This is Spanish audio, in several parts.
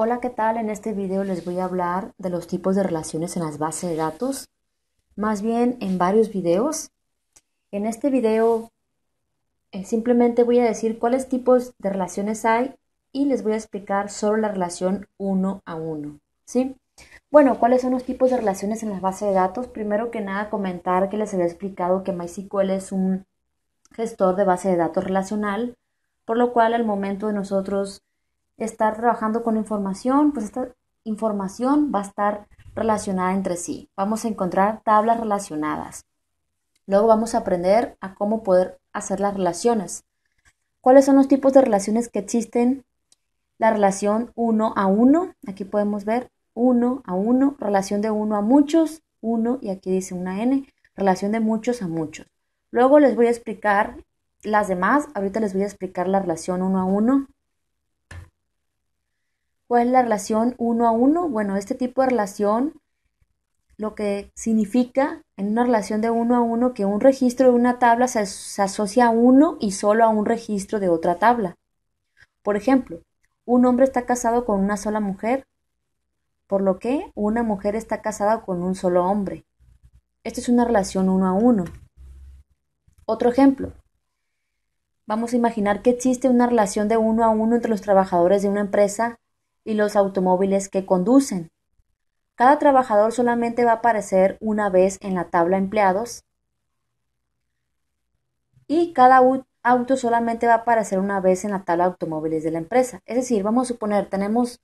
Hola, ¿qué tal? En este video les voy a hablar de los tipos de relaciones en las bases de datos, más bien en varios videos. En este video eh, simplemente voy a decir cuáles tipos de relaciones hay y les voy a explicar solo la relación uno a uno, ¿sí? Bueno, ¿cuáles son los tipos de relaciones en las bases de datos? Primero que nada, comentar que les había explicado que MySQL es un gestor de base de datos relacional, por lo cual al momento de nosotros estar trabajando con información, pues esta información va a estar relacionada entre sí. Vamos a encontrar tablas relacionadas. Luego vamos a aprender a cómo poder hacer las relaciones. ¿Cuáles son los tipos de relaciones que existen? La relación uno a uno, aquí podemos ver uno a uno, relación de uno a muchos, uno y aquí dice una n, relación de muchos a muchos. Luego les voy a explicar las demás, ahorita les voy a explicar la relación uno a uno, ¿Cuál es la relación uno a uno? Bueno, este tipo de relación lo que significa en una relación de uno a uno que un registro de una tabla se, asocia a uno y solo a un registro de otra tabla. Por ejemplo, un hombre está casado con una sola mujer, por lo que una mujer está casada con un solo hombre. Esta es una relación uno a uno. Otro ejemplo. Vamos a imaginar que existe una relación de uno a uno entre los trabajadores de una empresa y los automóviles que conducen. Cada trabajador solamente va a aparecer una vez en la tabla empleados y cada auto solamente va a aparecer una vez en la tabla automóviles de la empresa. Es decir, vamos a suponer, tenemos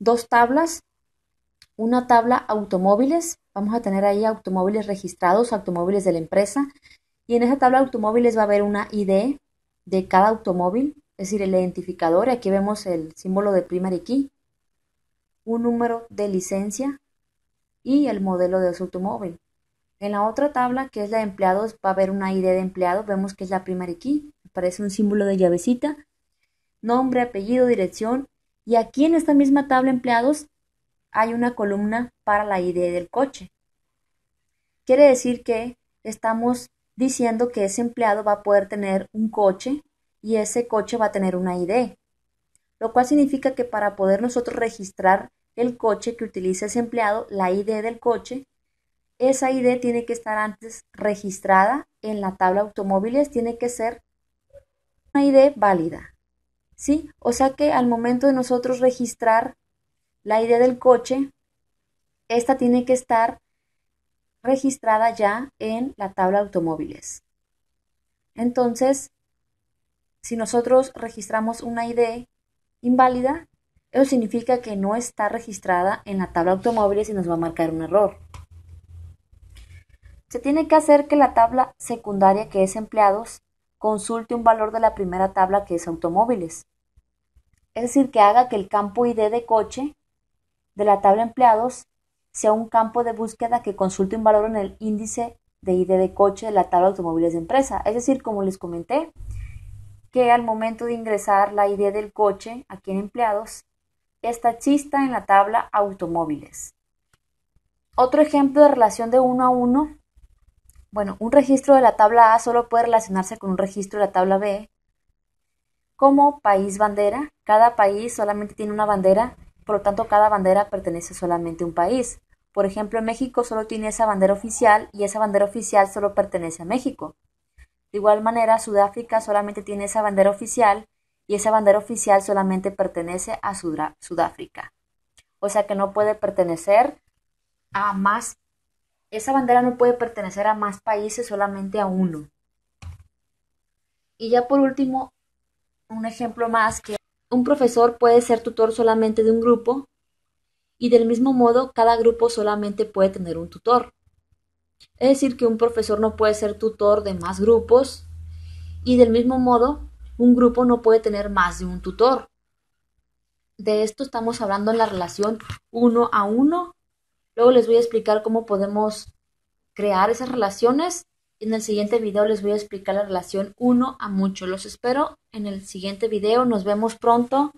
dos tablas, una tabla automóviles, vamos a tener ahí automóviles registrados, automóviles de la empresa, y en esa tabla automóviles va a haber una ID de cada automóvil, es decir, el identificador, y aquí vemos el símbolo de primary key un número de licencia y el modelo de su automóvil. En la otra tabla, que es la de empleados, va a haber una ID de empleado. Vemos que es la primera aquí. Aparece un símbolo de llavecita. Nombre, apellido, dirección. Y aquí en esta misma tabla empleados hay una columna para la ID del coche. Quiere decir que estamos diciendo que ese empleado va a poder tener un coche y ese coche va a tener una ID. Lo cual significa que para poder nosotros registrar el coche que utiliza ese empleado, la ID del coche. Esa ID tiene que estar antes registrada en la tabla automóviles, tiene que ser una ID válida. ¿Sí? O sea que al momento de nosotros registrar la ID del coche, esta tiene que estar registrada ya en la tabla automóviles. Entonces, si nosotros registramos una ID inválida, eso significa que no está registrada en la tabla automóviles y nos va a marcar un error. Se tiene que hacer que la tabla secundaria que es empleados consulte un valor de la primera tabla que es automóviles. Es decir, que haga que el campo ID de coche de la tabla empleados sea un campo de búsqueda que consulte un valor en el índice de ID de coche de la tabla automóviles de empresa. Es decir, como les comenté, que al momento de ingresar la ID del coche aquí en empleados, esta chista en la tabla automóviles. Otro ejemplo de relación de uno a uno. Bueno, un registro de la tabla A solo puede relacionarse con un registro de la tabla B. Como país bandera, cada país solamente tiene una bandera, por lo tanto cada bandera pertenece solamente a un país. Por ejemplo, México solo tiene esa bandera oficial y esa bandera oficial solo pertenece a México. De igual manera, Sudáfrica solamente tiene esa bandera oficial y esa bandera oficial solamente pertenece a Sudáfrica. O sea que no puede pertenecer a más, esa bandera no puede pertenecer a más países, solamente a uno. Y ya por último, un ejemplo más que un profesor puede ser tutor solamente de un grupo y del mismo modo cada grupo solamente puede tener un tutor. Es decir, que un profesor no puede ser tutor de más grupos y del mismo modo un grupo no puede tener más de un tutor. De esto estamos hablando en la relación uno a uno. Luego les voy a explicar cómo podemos crear esas relaciones. En el siguiente video les voy a explicar la relación uno a mucho. Los espero en el siguiente video. Nos vemos pronto.